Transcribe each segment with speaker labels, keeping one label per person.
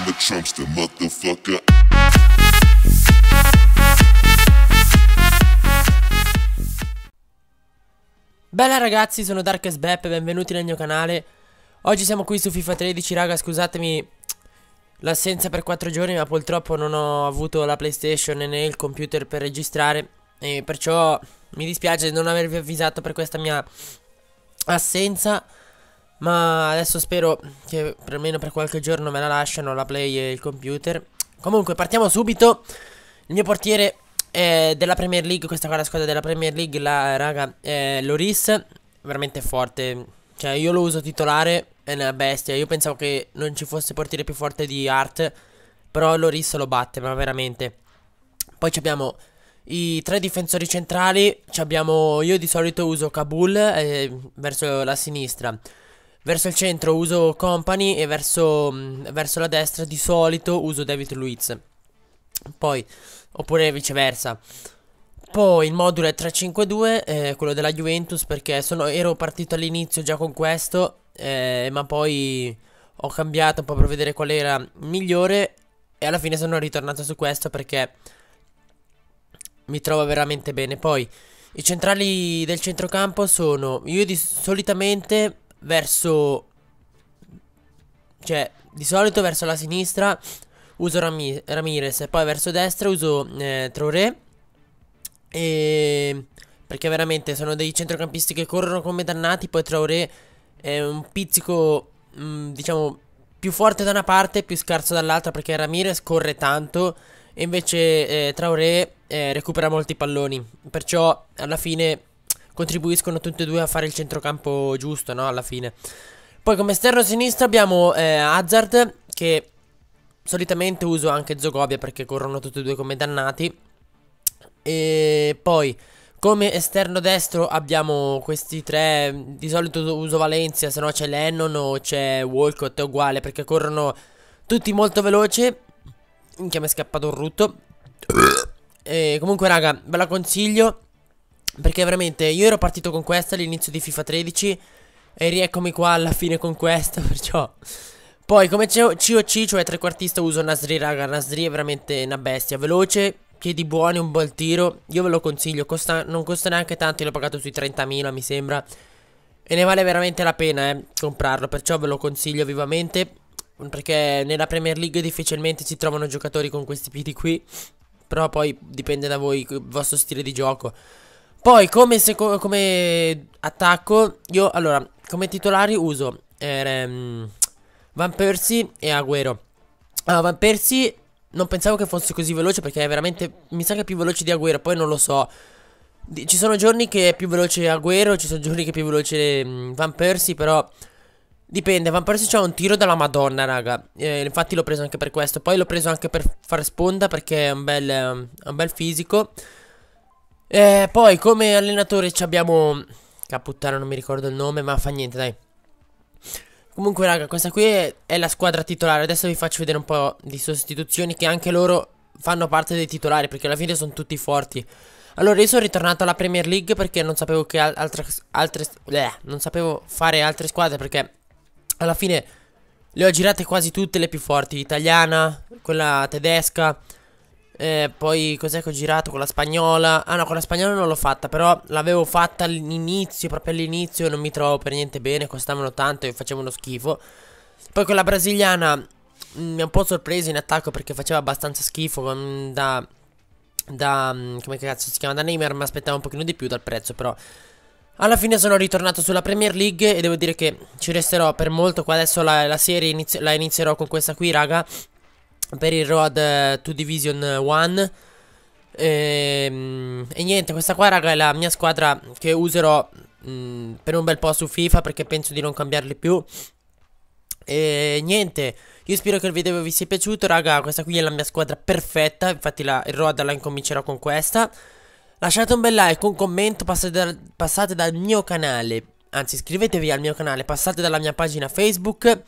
Speaker 1: I'm the Trumpster, motherfucker. Bella ragazzi, sono Darkest Beppe, benvenuti nel mio canale. Oggi siamo qui su FIFA 13, raga, scusatemi l'assenza per 4 giorni, ma purtroppo non ho avuto la PlayStation né il computer per registrare e perciò mi dispiace non avervi avvisato per questa mia assenza. Ma adesso spero che almeno per qualche giorno me la lasciano la play e il computer. Comunque partiamo subito. Il mio portiere eh, della Premier League, questa qua è la squadra della Premier League, la raga è Loris, veramente forte. Cioè io lo uso titolare, è una bestia. Io pensavo che non ci fosse portiere più forte di Art, però Loris lo batte, ma veramente. Poi abbiamo i tre difensori centrali, abbiamo, io di solito uso Kabul eh, verso la sinistra. Verso il centro uso Company e verso, mm, verso la destra di solito uso David Luiz. Poi, oppure viceversa. Poi il modulo è 352, eh, quello della Juventus, perché sono, ero partito all'inizio già con questo, eh, ma poi ho cambiato un po' per vedere qual era migliore e alla fine sono ritornato su questo perché mi trovo veramente bene. Poi i centrali del centrocampo sono, io di, solitamente verso... Cioè, di solito verso la sinistra uso Rami Ramirez e poi verso destra uso eh, Traoré e... Ehm, perché veramente sono dei centrocampisti che corrono come dannati, poi Traoré è un pizzico, mh, mm, diciamo, più forte da una parte più scarso dall'altra perché Ramirez corre tanto e invece eh, Traoré eh, recupera molti palloni. Perciò alla fine contribuiscono tutti e due a fare il centrocampo giusto, no? Alla fine. Poi come esterno sinistro abbiamo eh, Hazard, che solitamente uso anche Zogobia perché corrono tutti e due come dannati. E poi come esterno destro abbiamo questi tre, di solito uso Valencia, se no c'è Lennon o c'è Walcott, è uguale perché corrono tutti molto veloci. Minchia mi è scappato un rutto. E comunque raga, ve la consiglio perché veramente io ero partito con questa all'inizio di FIFA 13 E rieccomi qua alla fine con questa Perciò Poi come COC cioè trequartista uso Nasri raga Nasri è veramente una bestia Veloce, piedi buoni, un bel tiro Io ve lo consiglio costa, Non costa neanche tanto l'ho pagato sui 30.000 mi sembra E ne vale veramente la pena eh comprarlo Perciò ve lo consiglio vivamente Perché nella Premier League difficilmente si trovano giocatori con questi piedi qui Però poi dipende da voi Il vostro stile di gioco poi come, come attacco io allora come titolari uso eh, Van Persie e Agüero. Allora Van Persie non pensavo che fosse così veloce perché è veramente mi sa che è più veloce di Agüero, poi non lo so. Ci sono giorni che è più veloce Agüero, ci sono giorni che è più veloce mm, Van Persie, però Dipende, Van Persie c'ha un tiro della madonna, raga. Eh, infatti l'ho preso anche per questo. Poi l'ho preso anche per far sponda perché è un bel, un bel fisico. E eh, poi come allenatore abbiamo... Caputtara non mi ricordo il nome ma fa niente dai Comunque raga questa qui è, la squadra titolare Adesso vi faccio vedere un po' di sostituzioni che anche loro fanno parte dei titolari Perché alla fine sono tutti forti Allora io sono ritornato alla Premier League perché non sapevo che al altre, altre bleh, Non sapevo fare altre squadre perché alla fine le ho girate quasi tutte le più forti Italiana, quella tedesca eh, poi cos'è che ho girato con la spagnola? Ah no, con la spagnola non l'ho fatta, però l'avevo fatta all'inizio, proprio all'inizio, non mi trovo per niente bene, costavano tanto e facevo uno schifo. Poi con la brasiliana mh, mm, mi ha un po' sorpreso in attacco perché faceva abbastanza schifo mh, mm, da... Da... Mh, mm, come cazzo si chiama? Da Neymar mi aspettavo un pochino di più dal prezzo però alla fine sono ritornato sulla Premier League e devo dire che ci resterò per molto qua adesso la, la serie inizio, la inizierò con questa qui raga per il Road eh, to Division 1. Eh, e, ehm, e, niente, questa qua, raga, è la mia squadra che userò mh, mm, per un bel po' su FIFA perché penso di non cambiarli più. E niente, io spero che il video vi sia piaciuto, raga, questa qui è la mia squadra perfetta, infatti la, il Road la incomincerò con questa. Lasciate un bel like, un commento, passate, da, passate dal mio canale, anzi iscrivetevi al mio canale, passate dalla mia pagina Facebook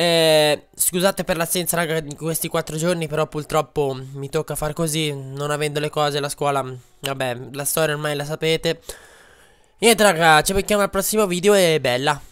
Speaker 1: eh, scusate per l'assenza raga di questi 4 giorni però purtroppo mi tocca far così Non avendo le cose, la scuola, vabbè la storia ormai la sapete Niente raga ci becchiamo al prossimo video e bella